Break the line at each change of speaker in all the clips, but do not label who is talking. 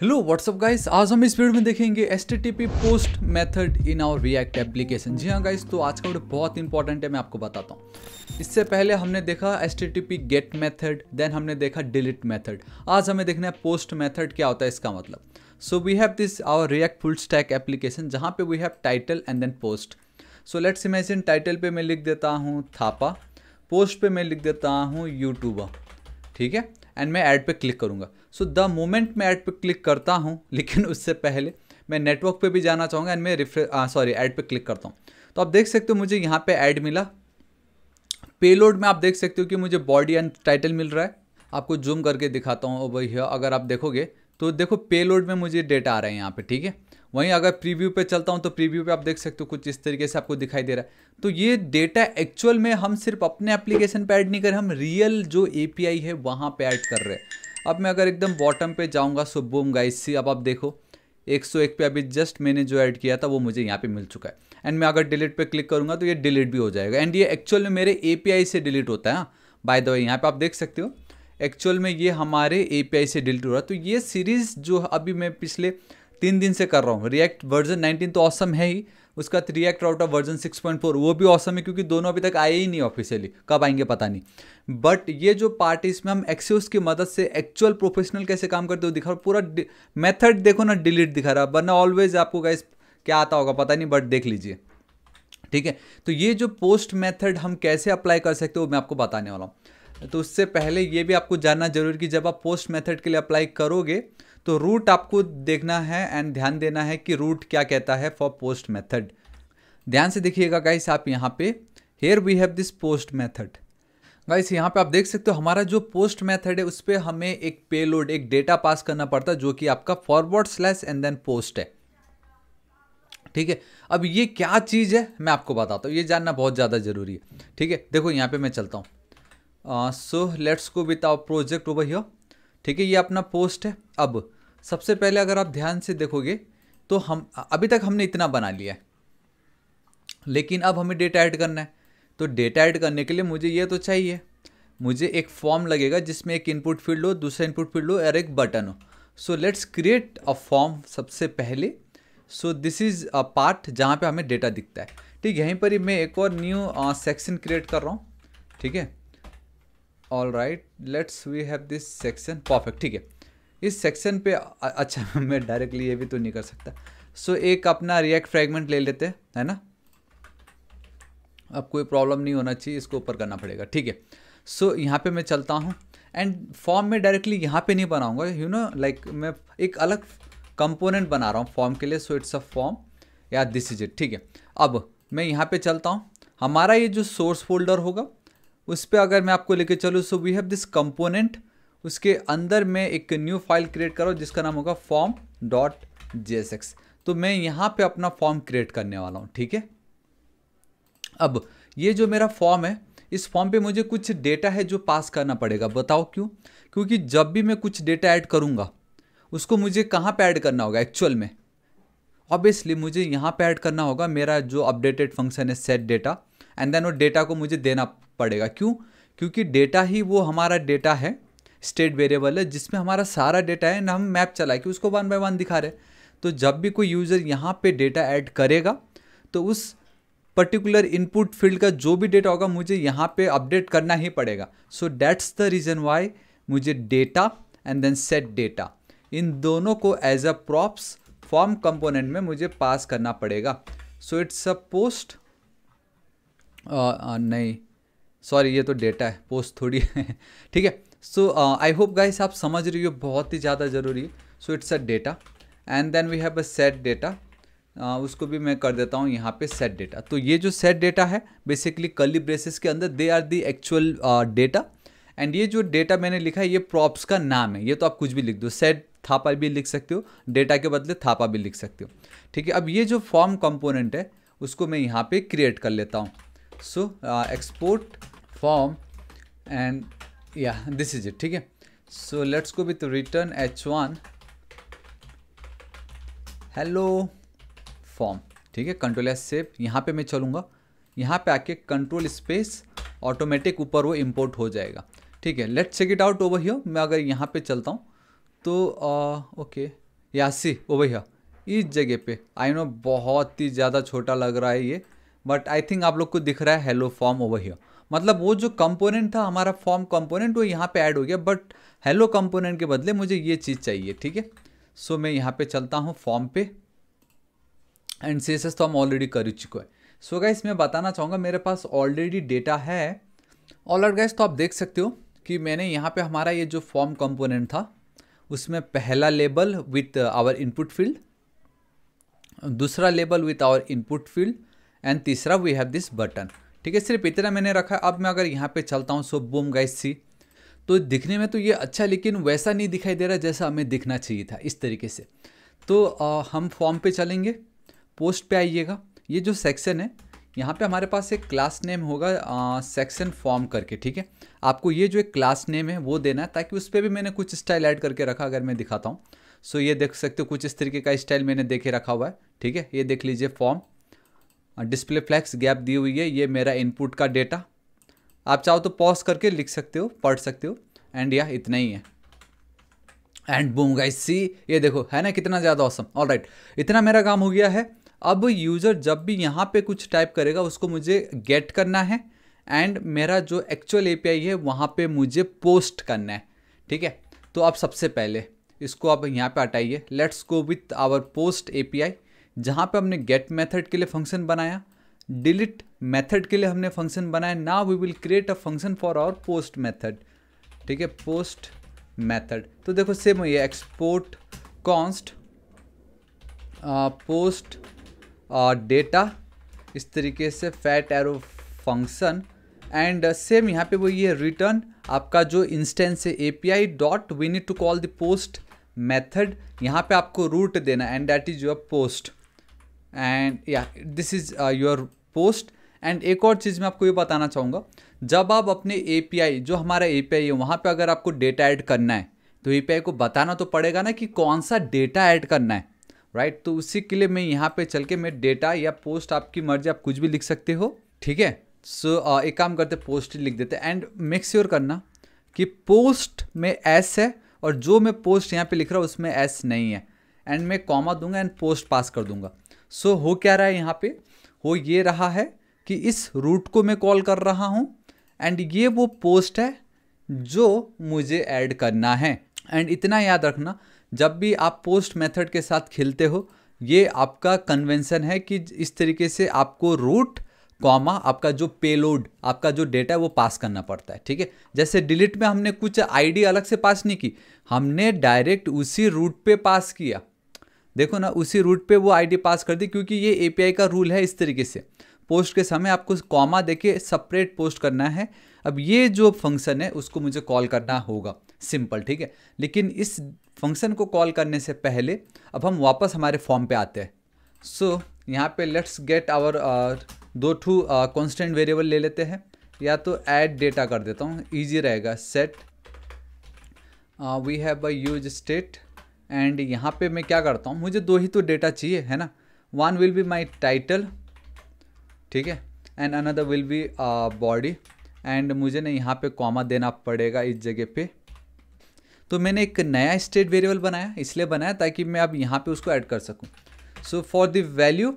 Hello what's up guys आज हम इस वीडियो में देखेंगे एस post method in our React application जी हाँ गाइस तो आज का वीडियो बहुत इंपॉर्टेंट है मैं आपको बताता हूँ इससे पहले हमने देखा एस गेट मेथड देन हमने देखा डिलीट मेथड आज हमें देखना है पोस्ट मेथड क्या होता है इसका मतलब so we have this our React full stack application जहाँ पे we have title and then post so let's imagine title पे मैं लिख देता हूँ थापा पोस्ट पे मैं लिख देता हूँ यूट्यूबर ठीक है एंड मैं ऐड पे क्लिक करूँगा सो द मोमेंट मैं ऐड पे क्लिक करता हूँ लेकिन उससे पहले मैं नेटवर्क पे भी जाना चाहूँगा एंड मैं रिफ्रे सॉरी ऐड पे क्लिक करता हूँ तो आप देख सकते हो मुझे यहाँ पे ऐड मिला पेलोड में आप देख सकते हो कि मुझे बॉडी एंड टाइटल मिल रहा है आपको जूम करके दिखाता हूँ ओवर हियर अगर आप देखोगे तो देखो पेलोड में मुझे डेटा आ रहा है यहाँ पे ठीक है वहीं अगर प्रीव्यू पे चलता हूँ तो प्रीव्यू पे आप देख सकते हो कुछ इस तरीके से आपको दिखाई दे रहा है तो ये डेटा एक्चुअल में हम सिर्फ अपने एप्लीकेशन पे ऐड नहीं कर रहे हम रियल जो एपीआई है वहाँ पे ऐड कर रहे हैं अब मैं अगर एकदम बॉटम पे जाऊँगा सो बूम गाइस सी अब आप देखो 101 पे अभी जस्ट मैंने जो ऐड किया था वो मुझे यहाँ पे मिल चुका है एंड मैं अगर डिलीट पे क्लिक करूँगा तो ये डिलीट भी हो जाएगा एंड ये एक्चुअल में मेरे ए से डिलीट होता है बाय द वे यहाँ पर आप देख सकते हो एक्चुअल में ये हमारे ए से डिलीट हो रहा है तो ये सीरीज़ जो अभी मैं पिछले तीन दिन से कर रहा हूँ रिएक्ट वर्जन नाइनटीन तो ऑसम है ही उसका रिएक्ट आउट ऑफ वर्जन 6.4 वो भी ऑसम है क्योंकि दोनों अभी तक आए ही नहीं ऑफिशियली कब आएंगे पता नहीं बट ये जो पार्ट इसमें हम एक्स्यूज की मदद से एक्चुअल प्रोफेशनल कैसे काम करते हो दिखा रहा पूरा मेथड देखो ना डिलीट दिखा रहा वरना ऑलवेज आपको गाइस क्या आता होगा पता नहीं बट देख लीजिए ठीक है तो ये जो पोस्ट मेथड हम कैसे अप्लाई कर सकते हो मैं आपको बताने वाला हूँ तो उससे पहले ये भी आपको जानना जरूरी कि जब आप पोस्ट मेथड के लिए अप्लाई करोगे तो रूट आपको देखना है एंड ध्यान देना है कि रूट क्या कहता है फॉर पोस्ट मेथड ध्यान से देखिएगा गाइस आप यहाँ पे here we have this post method guys यहाँ पे आप देख सकते हो हमारा जो पोस्ट मेथड है उस पर हमें एक पेलोड एक डेटा पास करना पड़ता है जो कि आपका forward slash and then post है ठीक है अब ये क्या चीज़ है मैं आपको बताता हूँ ये जानना बहुत ज़्यादा ज़रूरी है ठीक है देखो यहाँ पे मैं चलता हूँ so let's go with our project over here ठीक है ये अपना पोस्ट है अब सबसे पहले अगर आप ध्यान से देखोगे तो हम अभी तक हमने इतना बना लिया है लेकिन अब हमें डेटा ऐड करना है तो डेटा ऐड करने के लिए मुझे ये तो चाहिए मुझे एक फॉर्म लगेगा जिसमें एक इनपुट फील्ड हो दूसरा इनपुट फील्ड हो और एक बटन हो so let's create a form सबसे पहले so this is a part जहाँ पे हमें डेटा दिखता है ठीक यहीं पर ही मैं एक और न्यू सेक्शन क्रिएट कर रहा हूँ ठीक है all right let's we have this section perfect ठीक है इस सेक्शन पे अच्छा मैं डायरेक्टली ये भी तो नहीं कर सकता सो so, एक अपना रिएक्ट फ्रेगमेंट ले लेते हैं है ना अब कोई प्रॉब्लम नहीं होना चाहिए इसको ऊपर करना पड़ेगा ठीक है सो so, यहाँ पे मैं चलता हूँ एंड फॉर्म में डायरेक्टली यहाँ पे नहीं बनाऊँगा यू नो लाइक मैं एक अलग कंपोनेंट बना रहा हूँ फॉर्म के लिए सो इट्स अ फॉर्म या दिस इज इट ठीक है अब मैं यहाँ पे चलता हूँ हमारा ये जो सोर्स फोल्डर होगा उस पर अगर मैं आपको लेके चलूँ so we have this component उसके अंदर मैं एक न्यू फाइल क्रिएट करो जिसका नाम होगा फॉर्म डॉट जे तो मैं यहाँ पे अपना फॉर्म क्रिएट करने वाला हूँ ठीक है अब ये जो मेरा फॉर्म है इस फॉर्म पे मुझे कुछ डेटा है जो पास करना पड़ेगा बताओ क्यों क्योंकि जब भी मैं कुछ डेटा ऐड करूँगा उसको मुझे कहाँ पे ऐड करना होगा एक्चुअल में ऑब्वियसली मुझे यहाँ पे ऐड करना होगा मेरा जो अपडेटेड फंक्शन है सेट डेटा एंड देन वो डेटा को मुझे देना पड़ेगा क्यों क्योंकि डेटा ही वो हमारा डेटा है स्टेट वेरिएबल है जिसमें हमारा सारा डेटा है ना हम मैप चला के उसको वन बाय वन दिखा रहे हैं तो जब भी कोई यूज़र यहाँ पे डेटा ऐड करेगा तो उस पर्टिकुलर इनपुट फील्ड का जो भी डेटा होगा मुझे यहाँ पे अपडेट करना ही पड़ेगा so that's the reason why मुझे data and then set data इन दोनों को as a props form component में मुझे पास करना पड़ेगा सो इट्स अ पोस्ट नहीं सॉरी ये तो डेटा है पोस्ट थोड़ी है ठीक है सो आई होप गाइस आप समझ रही हो बहुत ही ज़्यादा ज़रूरी है so it's a data and then we have a set data उसको भी मैं कर देता हूँ यहाँ पे सेट डेटा तो ये जो सेट डेटा है बेसिकली कली ब्रेसेस के अंदर they are the actual data and ये जो डेटा मैंने लिखा है ये प्रॉप्स का नाम है ये तो आप कुछ भी लिख दो सेट थापा भी लिख सकते हो डेटा के बदले थापा भी लिख सकते हो ठीक है अब ये जो फॉर्म कंपोनेंट है उसको मैं यहाँ पे क्रिएट कर लेता हूँ सो एक्सपोर्ट फॉर्म एंड या दिस इज इट ठीक है so let's go with return H one hello form ठीक है कंट्रोल एस सेव यहाँ पे मैं चलूँगा यहाँ पे आके कंट्रोल स्पेस ऑटोमेटिक ऊपर वो इम्पोर्ट हो जाएगा ठीक है let's check it out over here मैं अगर यहाँ पे चलता हूँ तो आ, ओके यासी ओवर हियर इस जगह पे आई नो बहुत ही ज़्यादा छोटा लग रहा है ये बट आई थिंक आप लोग को दिख रहा है हेलो फॉर्म ओवर हियर मतलब वो जो कंपोनेंट था हमारा फॉर्म कंपोनेंट वो यहाँ पे ऐड हो गया बट हेलो कंपोनेंट के बदले मुझे ये चीज़ चाहिए ठीक है सो मैं यहाँ पे चलता हूँ फॉर्म पे एंड एस तो हम ऑलरेडी कर चुके हैं सो गाइस मैं बताना चाहूँगा मेरे पास ऑलरेडी डेटा है ऑल आउट गाइस तो आप देख सकते हो कि मैंने यहाँ पे हमारा ये जो फॉर्म कंपोनेंट था उसमें पहला label with our input field दूसरा label with our input field and तीसरा वी हैव दिस बटन ठीक है सिर्फ इतना मैंने रखा अब मैं अगर यहाँ पे चलता हूँ सो बूम गाइस सी तो दिखने में तो ये अच्छा लेकिन वैसा नहीं दिखाई दे रहा जैसा हमें दिखना चाहिए था इस तरीके से तो आ, हम फॉर्म पे चलेंगे पोस्ट पे आइएगा ये जो सेक्शन है यहाँ पे हमारे पास एक क्लास नेम होगा सेक्शन फॉर्म करके ठीक है आपको ये जो एक क्लास नेम है वो देना है ताकि उस पर भी मैंने कुछ स्टाइल ऐड करके रखा अगर मैं दिखाता हूँ सो ये देख सकते हो कुछ इस तरीके का स्टाइल मैंने देखे रखा हुआ है ठीक है ये देख लीजिए फॉर्म डिस्प्ले फ्लैक्स गैप दी हुई है ये मेरा इनपुट का डेटा आप चाहो तो पॉज करके लिख सकते हो पढ़ सकते हो एंड या इतना ही है एंड बूम गाइस सी ये देखो है ना कितना ज़्यादा औसम ऑल राइट इतना मेरा काम हो गया है अब यूज़र जब भी यहाँ पे कुछ टाइप करेगा उसको मुझे गेट करना है एंड मेरा जो एक्चुअल एपीआई है वहाँ पे मुझे पोस्ट करना है ठीक है तो आप सबसे पहले इसको आप यहाँ पे हटाइए let's go with our post API जहाँ पे हमने गेट मेथड के लिए फंक्शन बनाया डिलीट मेथड के लिए हमने फंक्शन बनाया ना we will create a function for our post method ठीक है पोस्ट मेथड तो देखो सेम वही एक्सपोर्ट कॉन्स्ट पोस्ट डेटा इस तरीके से fat arrow function and same यहाँ पे वो ये रिटर्न आपका जो इंस्टेंस है A P I dot we need to call the post method यहाँ पे आपको रूट देना and that is your post and या this is your post and एक और चीज़ मैं आपको ये बताना चाहूँगा जब आप अपने ए जो हमारा ए है वहाँ पर अगर आपको डेटा ऐड करना है तो ए को बताना तो पड़ेगा ना कि कौन सा डेटा ऐड करना है राइट right? तो उसी के लिए मैं यहाँ पे चल के मैं डेटा या पोस्ट आपकी मर्जी आप कुछ भी लिख सकते हो ठीक है सो so, uh, एक काम करते पोस्ट लिख देते एंड मेक श्योर करना कि पोस्ट में एस है और जो मैं पोस्ट यहाँ पे लिख रहा हूँ उसमें एस नहीं है एंड मैं कॉमा दूंगा एंड पोस्ट पास कर दूंगा सो so, हो क्या रहा है यहाँ पे हो ये रहा है कि इस रूट को मैं कॉल कर रहा हूँ एंड ये वो पोस्ट है जो मुझे ऐड करना है एंड इतना याद रखना जब भी आप पोस्ट मेथड के साथ खेलते हो ये आपका कन्वेंसन है कि इस तरीके से आपको रूट कॉमा आपका जो पेलोड आपका जो डेटा है वो पास करना पड़ता है ठीक है जैसे डिलीट में हमने कुछ आईडी अलग से पास नहीं की हमने डायरेक्ट उसी रूट पे पास किया देखो ना उसी रूट पे वो आईडी पास कर दी क्योंकि ये एपीआई का रूल है इस तरीके से पोस्ट के समय आपको कॉमा देके सेपरेट पोस्ट करना है अब ये जो फंक्शन है उसको मुझे कॉल करना होगा सिंपल ठीक है लेकिन इस फंक्शन को कॉल करने से पहले अब हम वापस हमारे फॉर्म पे आते हैं सो so, यहाँ पे लेट्स गेट आवर दो टू कॉन्स्टेंट वेरिएबल ले लेते हैं या तो ऐड डेटा कर देता हूँ ईजी रहेगा set we have a use state and यहाँ पे मैं क्या करता हूँ मुझे दो ही तो डेटा चाहिए है ना one will be my title ठीक है and another will be body and मुझे ना यहाँ पे कॉमा देना पड़ेगा इस जगह पे तो मैंने एक नया स्टेट वेरिएबल बनाया इसलिए बनाया ताकि मैं अब यहाँ पे उसको ऐड कर सकूँ so for the value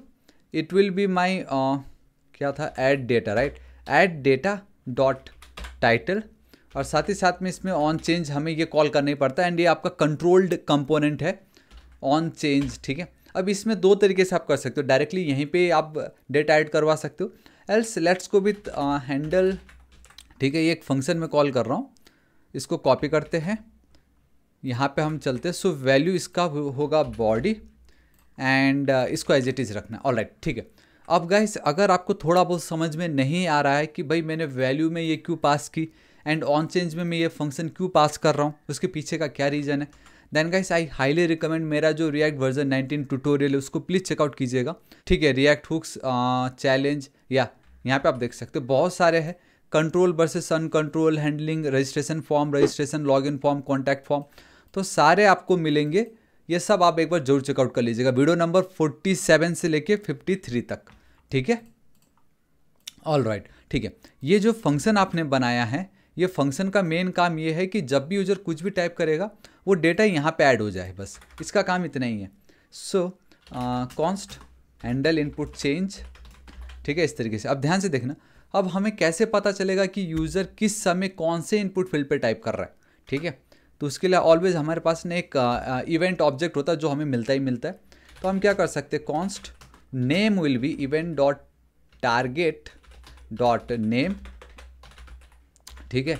it will be my क्या था add data right add data dot title और साथ ही साथ में इसमें ऑन चेंज हमें ये कॉल करना ही पड़ता है एंड ये आपका कंट्रोल्ड कंपोनेंट है ऑन चेंज ठीक है अब इसमें दो तरीके से आप कर सकते हो डायरेक्टली यहीं पे आप डेटा ऐड करवा सकते हो else let's go with handle ठीक है ये एक फंक्शन में कॉल कर रहा हूँ इसको कॉपी करते हैं यहाँ पे हम चलते हैं सो वैल्यू इसका होगा बॉडी एंड uh, इसको एज इट इज़ रखना ऑल राइट ठीक है अब गाइस अगर आपको थोड़ा बहुत समझ में नहीं आ रहा है कि भाई मैंने वैल्यू में ये क्यों पास की एंड ऑन चेंज में मैं ये फंक्शन क्यों पास कर रहा हूँ उसके पीछे का क्या रीज़न है then guys I highly recommend मेरा जो रिएक्ट वर्जन 19 ट्यूटोरियल है उसको प्लीज़ चेकआउट कीजिएगा ठीक है रिएक्ट हुक्स चैलेंज या यहाँ पे आप देख सकते हो बहुत सारे हैं control versus un control handling registration form registration in form contact form तो सारे आपको मिलेंगे ये सब आप एक बार जरूर चेकआउट कर लीजिएगा वीडियो नंबर सेवन से लेके थ्री तक ठीक है ऑल राइट ठीक है ये जो फंक्शन आपने बनाया है ये फंक्शन का मेन काम ये है कि जब भी यूजर कुछ भी टाइप करेगा वो डेटा यहाँ पे ऐड हो जाए बस इसका काम इतना ही है so const handle input change ठीक है इस तरीके से अब ध्यान से देखना अब हमें कैसे पता चलेगा कि यूज़र किस समय कौन से इनपुट फील्ड पे टाइप कर रहा है ठीक है तो उसके लिए ऑलवेज हमारे पास ना एक इवेंट uh, ऑब्जेक्ट होता है जो हमें मिलता ही मिलता है तो हम क्या कर सकते हैं const name will be event dot target dot name ठीक है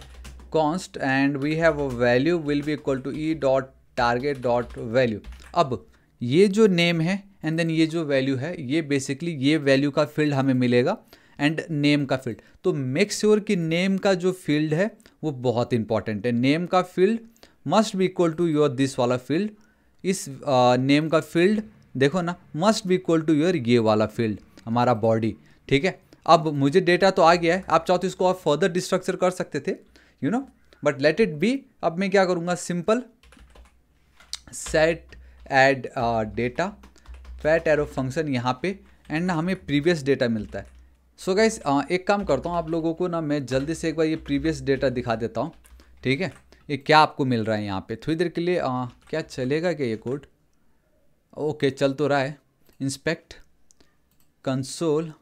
const and we have a value will be equal to e dot target dot value अब ये जो नेम है एंड देन ये जो वैल्यू है ये बेसिकली ये वैल्यू का फील्ड हमें मिलेगा एंड नेम का फील्ड तो मेक श्योर sure कि नेम का जो फील्ड है वो बहुत इंपॉर्टेंट है नेम का field must be equal to your this वाला फील्ड इस नेम uh, का फील्ड देखो ना must be equal to your ये वाला फील्ड हमारा बॉडी ठीक है अब मुझे डेटा तो आ गया है आप चाहो तो इसको आप फर्दर डिस्ट्रक्चर कर सकते थे you know but let it be अब मैं क्या करूँगा simple set add data fat arrow function यहाँ पे एंड ना हमें प्रीवियस डेटा मिलता है सो so गाइस uh, एक काम करता हूँ आप लोगों को ना मैं जल्दी से एक बार ये प्रीवियस डेटा दिखा देता हूँ ठीक है ये क्या आपको मिल रहा है यहाँ पे थोड़ी देर के लिए आ, uh, क्या चलेगा क्या ये कोड ओके चल तो रहा है इंस्पेक्ट कंसोल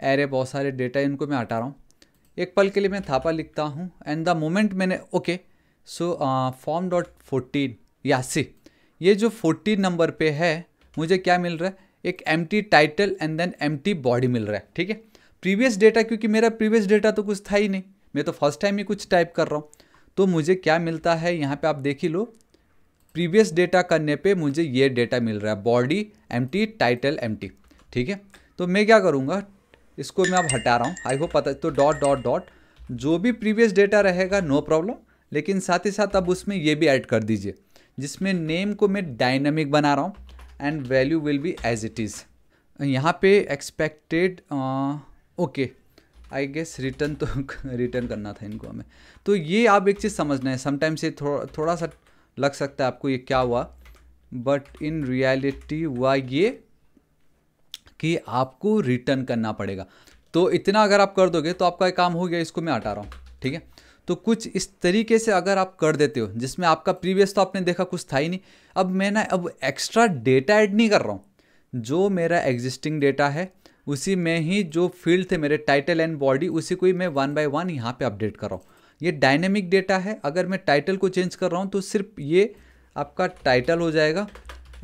एरे बहुत सारे डेटा इनको मैं हटा रहा हूँ एक पल के लिए मैं थापा लिखता हूँ एंड द मोमेंट मैंने okay so form dot fourteen यासी ये जो फोर्टीन नंबर पे है मुझे क्या मिल रहा है एक M title and then M body मिल रहा है ठीक है प्रीवियस डेटा क्योंकि मेरा प्रीवियस डेटा तो कुछ था ही नहीं मैं तो फर्स्ट टाइम ही कुछ टाइप कर रहा हूँ तो मुझे क्या मिलता है यहाँ पे आप देख ही लो प्रीवियस डेटा करने पे मुझे ये डेटा मिल रहा है बॉडी एम टाइटल एम ठीक है तो मैं क्या करूँगा इसको मैं अब हटा रहा हूँ आई होप पता तो डॉट डॉट डॉट जो भी प्रीवियस डेटा रहेगा नो प्रॉब्लम लेकिन साथ ही साथ अब उसमें ये भी ऐड कर दीजिए जिसमें नेम को मैं डायनेमिक बना रहा हूँ and value will be as it is यहाँ पे expected okay I guess return तो रिटर्न करना था इनको हमें तो ये आप एक चीज़ समझना है समटाइम्स ये थोड़ा थोड़ा सा लग सकता है आपको ये क्या हुआ बट इन रियलिटी हुआ ये कि आपको रिटर्न करना पड़ेगा तो इतना अगर आप कर दोगे तो आपका काम हो गया इसको मैं हटा रहा हूँ ठीक है तो कुछ इस तरीके से अगर आप कर देते हो जिसमें आपका प्रीवियस तो आपने देखा कुछ था ही नहीं अब मैं ना अब एक्स्ट्रा डेटा ऐड नहीं कर रहा हूँ जो मेरा एग्जिस्टिंग डेटा है उसी में ही जो फील्ड थे मेरे टाइटल एंड बॉडी उसी को ही मैं वन बाय वन यहाँ पे अपडेट कर रहा हूँ ये डायनेमिक डेटा है अगर मैं टाइटल को चेंज कर रहा हूँ तो सिर्फ ये आपका टाइटल हो जाएगा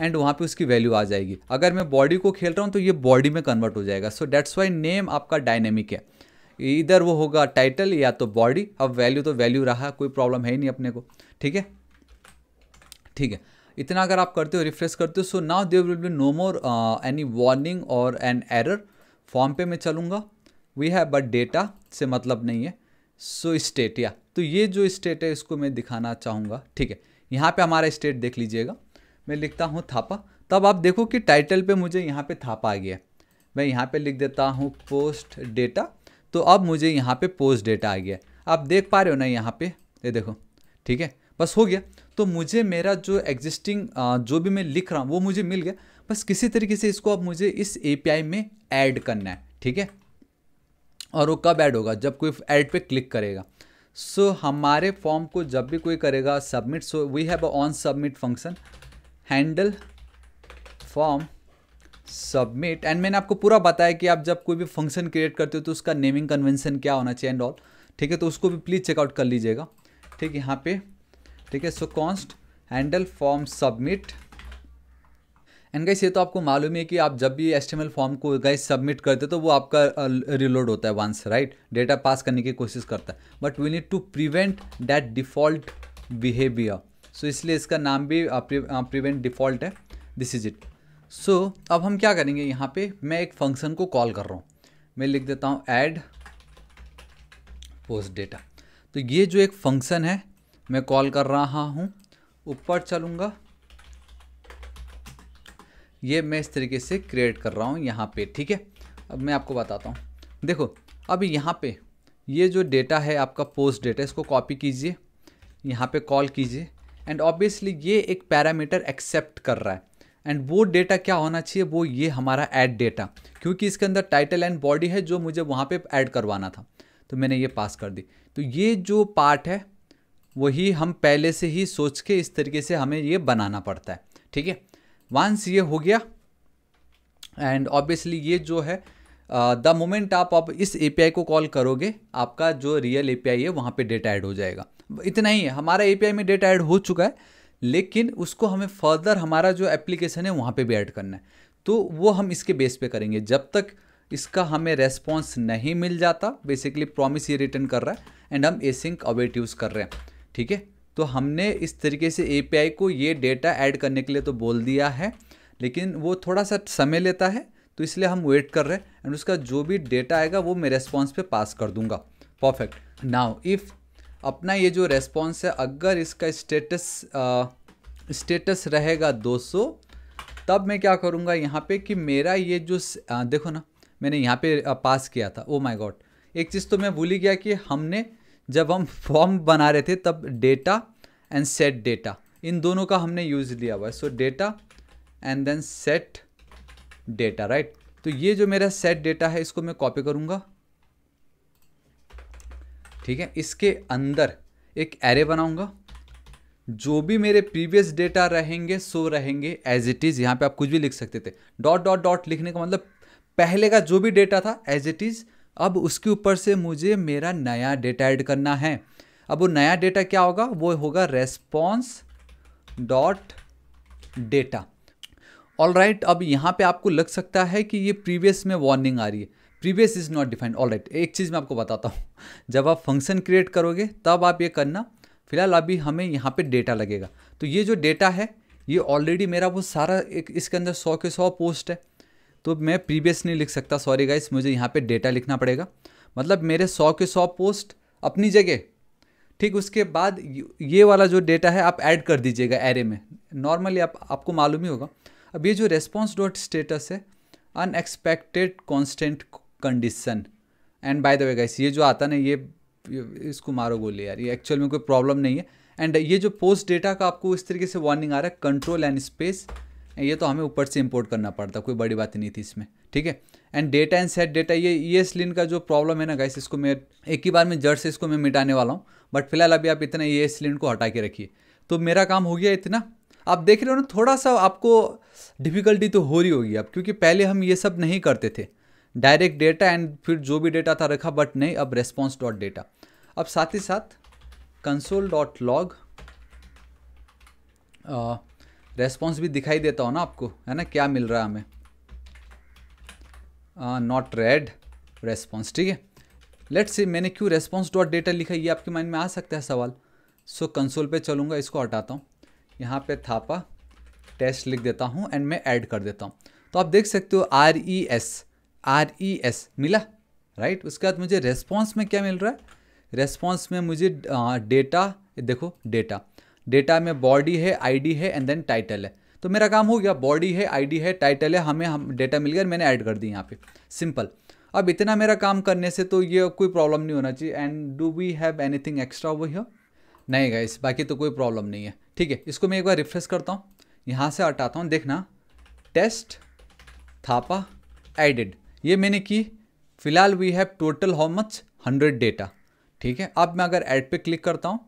एंड वहाँ पे उसकी वैल्यू आ जाएगी अगर मैं बॉडी को खेल रहा हूँ तो ये बॉडी में कन्वर्ट हो जाएगा सो डैट्स वाई नेम आपका डायनेमिक है इधर वो होगा टाइटल या तो बॉडी अब वैल्यू तो वैल्यू रहा कोई प्रॉब्लम है ही नहीं अपने को ठीक है ठीक है इतना अगर आप करते हो रिफ्रेश करते हो so now there will be no more any warning और एन एरर फॉर्म पे मैं चलूँगा वी हैव बट डेटा से मतलब नहीं है सो so, स्टेट या तो ये जो स्टेट है इसको मैं दिखाना चाहूँगा ठीक है यहाँ पे हमारा स्टेट देख लीजिएगा मैं लिखता हूँ थापा तब आप देखो कि टाइटल पे मुझे यहाँ पे थापा आ गया मैं यहाँ पे लिख देता हूँ पोस्ट डेटा तो अब मुझे यहाँ पे पोस्ट डेटा आ गया आप देख पा रहे हो ना यहाँ पे ये देखो ठीक है बस हो गया तो मुझे मेरा जो एग्जिस्टिंग जो भी मैं लिख रहा हूँ वो मुझे मिल गया बस किसी तरीके से इसको अब मुझे इस ए में ऐड करना है ठीक है और वो कब ऐड होगा जब कोई ऐड पे क्लिक करेगा सो so, हमारे फॉर्म को जब भी कोई करेगा submit so we have on submit function handle form submit and मैंने आपको पूरा बताया कि आप जब कोई भी फंक्शन क्रिएट करते हो तो उसका नेमिंग कन्वेंशन क्या होना चाहिए एंड ऑल ठीक है तो उसको भी प्लीज़ चेकआउट कर लीजिएगा ठीक है यहाँ पे ठीक है so const handle form submit and guys ये तो आपको मालूम है कि आप जब भी एस फॉर्म को गैस सबमिट करते तो वो आपका रिलोड होता है वंस राइट डेटा पास करने की कोशिश करता है but we need to prevent that default behaviour so so, इसलिए इसका नाम भी प्रिवेंट डिफ़ॉल्ट है दिस इज़ इट सो अब हम क्या करेंगे यहाँ पे मैं एक फंक्शन को कॉल कर रहा हूँ मैं लिख देता हूँ ऐड पोस्ट डेटा तो ये जो एक फंक्शन है मैं कॉल कर रहा हूँ ऊपर चलूँगा ये मैं इस तरीके से क्रिएट कर रहा हूँ यहाँ पे ठीक है अब मैं आपको बताता हूँ देखो अब यहाँ पे ये जो डेटा है आपका पोस्ट डेटा इसको कॉपी कीजिए यहाँ पे कॉल कीजिए एंड ऑब्वियसली ये एक पैरामीटर एक्सेप्ट कर रहा है एंड वो डेटा क्या होना चाहिए वो ये हमारा ऐड डेटा क्योंकि इसके अंदर टाइटल एंड बॉडी है जो मुझे वहाँ पे ऐड करवाना था तो मैंने ये पास कर दी तो ये जो पार्ट है वही हम पहले से ही सोच के इस तरीके से हमें ये बनाना पड़ता है ठीक है वंस ये हो गया एंड ऑब्वियसली ये जो है द uh, मोमेंट आप, आप इस ए को कॉल करोगे आपका जो रियल ए है वहाँ पर डेटा ऐड हो जाएगा इतना ही है हमारा ए में डेटा ऐड हो चुका है लेकिन उसको हमें फर्दर हमारा जो एप्लीकेशन है वहाँ पे भी ऐड करना है तो वो हम इसके बेस पे करेंगे जब तक इसका हमें रेस्पॉन्स नहीं मिल जाता बेसिकली प्रॉमिस ये रिटर्न कर रहा है एंड हम एसिंक अवेट यूज़ कर रहे हैं ठीक है तो हमने इस तरीके से ए को ये डेटा ऐड करने के लिए तो बोल दिया है लेकिन वो थोड़ा सा समय लेता है तो इसलिए हम वेट कर रहे हैं एंड उसका जो भी डेटा आएगा वो मैं रेस्पॉन्स पे पास कर दूंगा परफेक्ट नाउ इफ़ अपना ये जो रेस्पॉन्स है अगर इसका स्टेटस स्टेटस रहेगा 200 तब मैं क्या करूँगा यहाँ पे कि मेरा ये जो आ, देखो ना मैंने यहाँ पे पास किया था ओ माय गॉड एक चीज़ तो मैं भूल ही गया कि हमने जब हम फॉर्म बना रहे थे तब डेटा एंड सेट डेटा इन दोनों का हमने यूज़ लिया हुआ है so data and then set data right तो ये जो मेरा सेट डेटा है इसको मैं कॉपी करूंगा ठीक है इसके अंदर एक एरे बनाऊंगा जो भी मेरे प्रीवियस डेटा रहेंगे सो रहेंगे एज इट इज़ यहां पे आप कुछ भी लिख सकते थे डॉट डॉट डॉट लिखने का मतलब पहले का जो भी डेटा था एज इट इज़ अब उसके ऊपर से मुझे मेरा नया डेटा ऐड करना है अब वो नया डेटा क्या होगा वो होगा response dot data all right अब यहाँ पे आपको लग सकता है कि ये प्रीवियस में वार्निंग आ रही है previous is not defined all right एक चीज़ मैं आपको बताता हूँ जब आप फंक्शन क्रिएट करोगे तब आप ये करना फिलहाल अभी हमें यहाँ पे डेटा लगेगा तो ये जो डेटा है ये ऑलरेडी मेरा वो सारा एक इसके अंदर सौ के सौ पोस्ट है तो मैं प्रीवियस नहीं लिख सकता सॉरी गाइस मुझे यहाँ पे डेटा लिखना पड़ेगा मतलब मेरे सौ के सौ पोस्ट अपनी जगह ठीक उसके बाद ये वाला जो डेटा है आप ऐड कर दीजिएगा एरे में नॉर्मली आप आपको मालूम ही होगा अब ये जो रेस्पॉन्स डॉट स्टेटस है unexpected constant condition and by the way guys ये जो आता ना ये इसको मारो गोली यार ये एक्चुअल में कोई प्रॉब्लम नहीं है एंड ये जो पोस्ट डेटा का आपको इस तरीके से वार्निंग आ रहा है कंट्रोल एंड स्पेस ये तो हमें ऊपर से इंपोर्ट करना पड़ता कोई बड़ी बात नहीं थी इसमें ठीक है and data and set data ये ई एस लिन का जो प्रॉब्लम है ना गाइस इसको मैं एक ही बार में जड़ से इसको मैं मिटाने वाला हूँ बट फिलहाल अभी आप इतना ई एस लिन को हटा के रखिए तो मेरा काम हो गया इतना आप देख रहे हो ना थोड़ा सा आपको डिफ़िकल्टी तो हो रही होगी अब क्योंकि पहले हम ये सब नहीं करते थे डायरेक्ट डेटा एंड फिर जो भी डेटा था रखा बट नहीं अब रेस्पॉन्स डॉट डेटा अब साथ ही साथ कंसोल डॉट लॉग रेस्पॉन्स भी दिखाई देता हो ना आपको है ना क्या मिल रहा है हमें नॉट रेड रेस्पॉन्स ठीक है लेट्स सी मैंने क्यों रेस्पॉन्स डॉट डेटा लिखा ये आपके माइंड में आ सकता है सवाल सो so, कंसोल पे चलूँगा इसको हटाता हूँ यहाँ पे थापा टेस्ट लिख देता हूँ एंड मैं ऐड कर देता हूँ तो आप देख सकते हो R E S R E S मिला राइट उसके बाद मुझे रेस्पॉन्स में क्या मिल रहा है रेस्पॉन्स में मुझे डेटा देखो डेटा डेटा में बॉडी है आईडी है एंड देन टाइटल है तो मेरा काम हो गया बॉडी है आईडी है टाइटल है हमें हम डेटा मिल गया मैंने ऐड कर दी यहाँ पे सिंपल अब इतना मेरा काम करने से तो ये कोई प्रॉब्लम नहीं होना चाहिए and do we have anything extra वो हियर नहीं गाइस बाकी तो कोई प्रॉब्लम नहीं है ठीक है इसको मैं एक बार रिफ्रेश करता हूँ यहाँ से हटाता हूँ देखना टेस्ट थापा एडिड ये मैंने की फिलहाल we have total how much hundred data ठीक है अब मैं अगर ऐड पे क्लिक करता हूँ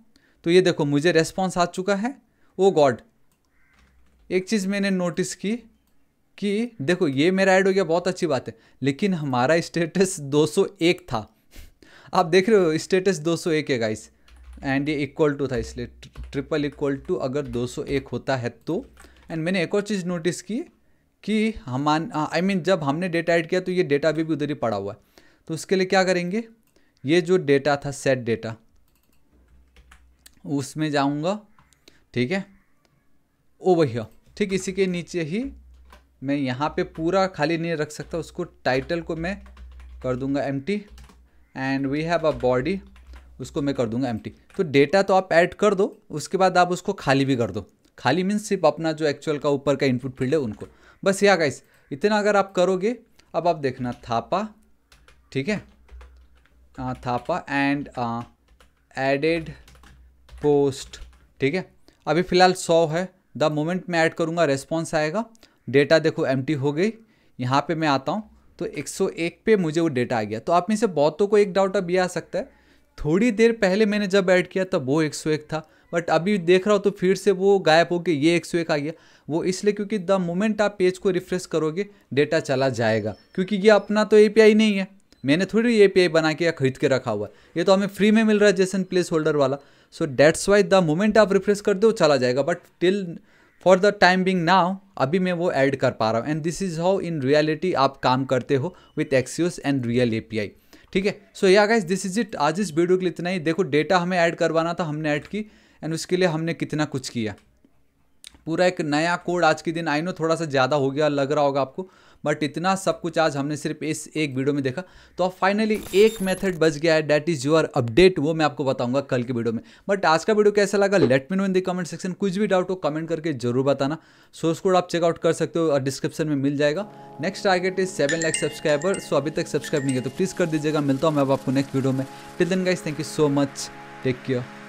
तो ये देखो मुझे रेस्पॉन्स आ चुका है ओ oh गॉड एक चीज़ मैंने नोटिस की कि देखो ये मेरा ऐड हो गया बहुत अच्छी बात है लेकिन हमारा स्टेटस 201 था आप देख रहे हो स्टेटस 201 है गाइस एंड ये इक्वल टू था इसलिए ट्रिपल इक्वल टू अगर 201 होता है तो एंड मैंने एक और चीज़ नोटिस की कि हम आई मीन जब हमने डेटा ऐड किया तो ये डेटा अभी भी उधर ही पड़ा हुआ है तो उसके लिए क्या करेंगे ये जो डेटा था सेट डेटा उसमें जाऊँगा ठीक है ओ भैया ठीक इसी के नीचे ही मैं यहाँ पे पूरा खाली नहीं रख सकता उसको टाइटल को मैं कर दूंगा M and we have a body उसको मैं कर दूंगा एम तो डेटा तो आप ऐड कर दो उसके बाद आप उसको खाली भी कर दो खाली मीन्स सिर्फ अपना जो एक्चुअल का ऊपर का इनपुट फील्ड है उनको बस या गाइस इतना अगर आप करोगे अब आप देखना थापा ठीक है आ, थापा एंड एडेड पोस्ट ठीक है अभी फ़िलहाल सौ है द मोमेंट मैं ऐड करूँगा रेस्पॉन्स आएगा डेटा देखो एम हो गई यहाँ पर मैं आता हूँ तो 101 पे मुझे वो डेटा आ गया तो आप में से बहुतों को एक डाउट अभी आ सकता है थोड़ी देर पहले मैंने जब ऐड किया तब वो एक सौ एक था बट अभी देख रहा हो तो फिर से वो गायब हो गया ये एक सौ एक आ गया वो इसलिए क्योंकि द मोमेंट आप पेज को रिफ्रेश करोगे डेटा चला जाएगा क्योंकि ये अपना तो ए नहीं है मैंने थोड़ी ए पी बना के या खरीद के रखा हुआ है ये तो हमें फ्री में मिल रहा है जैसन प्लेस होल्डर वाला so that's why the moment आप रिफ्रेश कर दो चला जाएगा but till for the time being now अभी मैं वो ऐड कर पा रहा हूँ and this is how in reality आप काम करते हो with Axios and real A P I ठीक है सो या गाइस दिस इज इट आज इस वीडियो के लिए इतना ही देखो डेटा हमें ऐड करवाना था हमने ऐड की एंड उसके लिए हमने कितना कुछ किया पूरा एक नया कोड आज के दिन आई नो थोड़ा सा ज़्यादा हो गया लग रहा होगा आपको बट इतना सब कुछ आज हमने सिर्फ इस एक वीडियो में देखा तो अब फाइनली एक मेथड बच गया है डैट इज़ योर अपडेट वो मैं आपको बताऊंगा कल की वीडियो में बट आज का वीडियो कैसा लगा let me know in the comment section कुछ भी डाउट हो कमेंट करके जरूर बताना सोर्स कोड आप चेकआउट कर सकते हो और डिस्क्रिप्शन में मिल जाएगा next target is seven lakhs subscriber so अभी तक सब्सक्राइब नहीं किया तो प्लीज़ कर दीजिएगा मिलता हूँ मैं अब आपको नेक्स्ट वीडियो में till then guys thank you so much take care